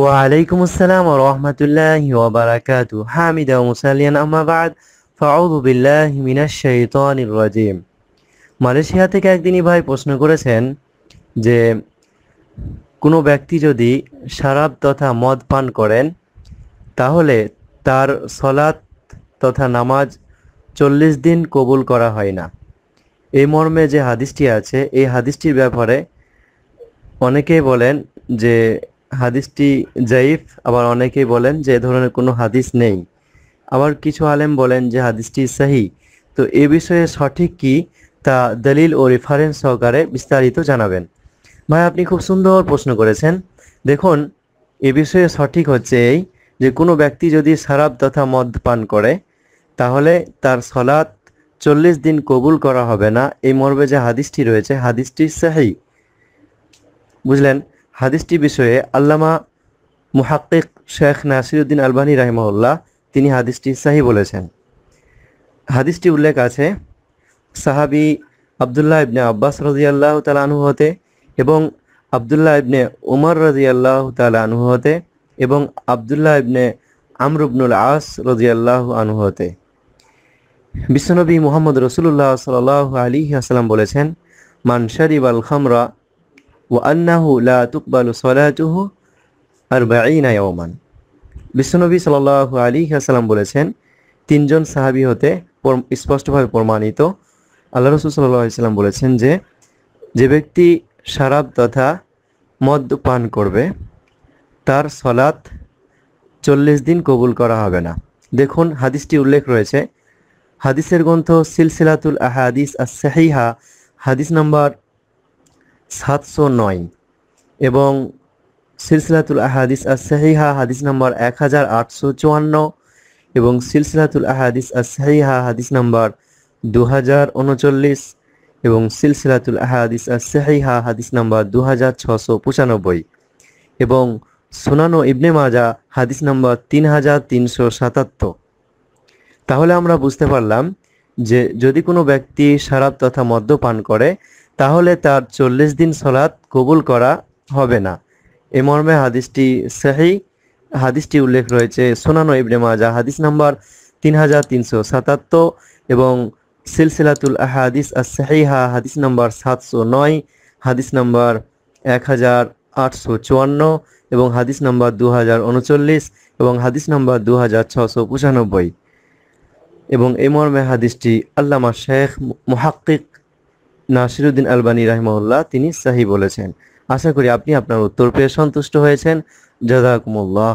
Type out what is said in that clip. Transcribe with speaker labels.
Speaker 1: ওয়ালাইকুম আসসালাম রহমতুল্লাহি ওবরাকাতু হামিদা মুসালিয়ান আমাবাদ ফাউযু বিল্লাহি মিনাশ শাইতানির রাজিম মালয়েশিয়া থেকে একদিনই ভাই প্রশ্ন করেছেন যে কোনো ব্যক্তি যদি শরাব তথা মদ পান করেন তাহলে তার সলাত তথা নামাজ চল্লিশ দিন কবুল করা হয় না এই মর্মে যে হাদিসটি আছে এই হাদিসটির ব্যাপারে অনেকেই বলেন যে হাদিসটি জাইফ আবার অনেকেই বলেন যে এ ধরনের কোনো হাদিস নেই আবার কিছু আলেম বলেন যে হাদিসটি সাহি তো এ বিষয়ে সঠিক কি তা দলিল ও রেফারেন্স সহকারে বিস্তারিত জানাবেন ভাই আপনি খুব সুন্দর প্রশ্ন করেছেন দেখুন এ বিষয়ে সঠিক হচ্ছে এই যে কোনো ব্যক্তি যদি সারাপ তথা মদ পান করে তাহলে তার সলাৎ চল্লিশ দিন কবুল করা হবে না এই মর্মে যে হাদিসটি রয়েছে হাদিসটি সাহি বুঝলেন হাদিসটি বিষয়ে আল্লামা মুহাক্কিক শেখ নাসিরুদ্দিন আলবানী রাহিমউল্লাহ তিনি হাদিসটি সাহি বলেছেন হাদিসটি উল্লেখ আছে সাহাবি আবদুল্লাহ ইবনে আব্বাস আল্লাহ তালানহু হতে এবং আবদুল্লাহ ইবনে উমর রাজিয়াল্লাহ তালানহু হতে এবং আবদুল্লাহ ইবনে আমরুবনুল আস রাজিয়াল্লাহ আনহু হতে বিশ্বনবী মোহাম্মদ রসুল্লাহ সাল আলী আসসালাম বলেছেন মানসারি বাল খামরা ও আন্নাহু লা তুকবালু সলাতুহু আর বিশ্বনবী সাল আলী আসালাম বলেছেন তিনজন সাহাবি হতে স্পষ্টভাবে প্রমাণিত আল্লাহ রসুল সাল্লাম বলেছেন যে যে ব্যক্তি সারাব তথা মদ পান করবে তার সলাৎ চল্লিশ দিন কবুল করা হবে না দেখুন হাদিসটি উল্লেখ রয়েছে হাদিসের গ্রন্থ সিলসিলাতুল আহাদিস আহাদিস হাদিস নম্বর সাতশো নয় এবং সিলসিলাতুল আহাদিস আর হাদিস নম্বর এক হাজার আটশো চুয়ান্ন এবং সিলসিলাতুল আহাদিস আর হাদিস নম্বর দু হাজার উনচল্লিশ এবং সিলসিলাতুল আহাদিস আর হাদিস নম্বর দু হাজার ছশো পঁচানব্বই এবং সোনানো ইবনে মাজা হাদিস নম্বর তিন হাজার তিনশো সাতাত্তর তাহলে আমরা বুঝতে পারলাম যে যদি কোনো ব্যক্তি শরাব তথা মদ্যপান করে তাহলে তার চল্লিশ দিন সলাদ কবুল করা হবে না এ মর্মে হাদিসটি সেই হাদিসটি উল্লেখ রয়েছে সোনানো ইবনে মাজা হাদিস নাম্বার তিন হাজার তিনশো সাতাত্তর এবং সিলসিলাতুল আহাদিস হা হাদিস নাম্বার সাতশো নয় হাদিস নাম্বার এক হাজার আটশো চুয়ান্ন এবং হাদিস নাম্বার দু হাজার উনচল্লিশ এবং হাদিস নাম্বার দু হাজার ছশো পঁচানব্বই এবং এই মর্মে হাদিসটি আল্লামা শেখ মুহাক্কিক নাসিরুদ্দিন আলবানী রাহিমউল্লাহ তিনি সাহি বলেছেন আশা করি আপনি আপনার উত্তর পেয়ে সন্তুষ্ট হয়েছেন জাদাকুমুল্লাহ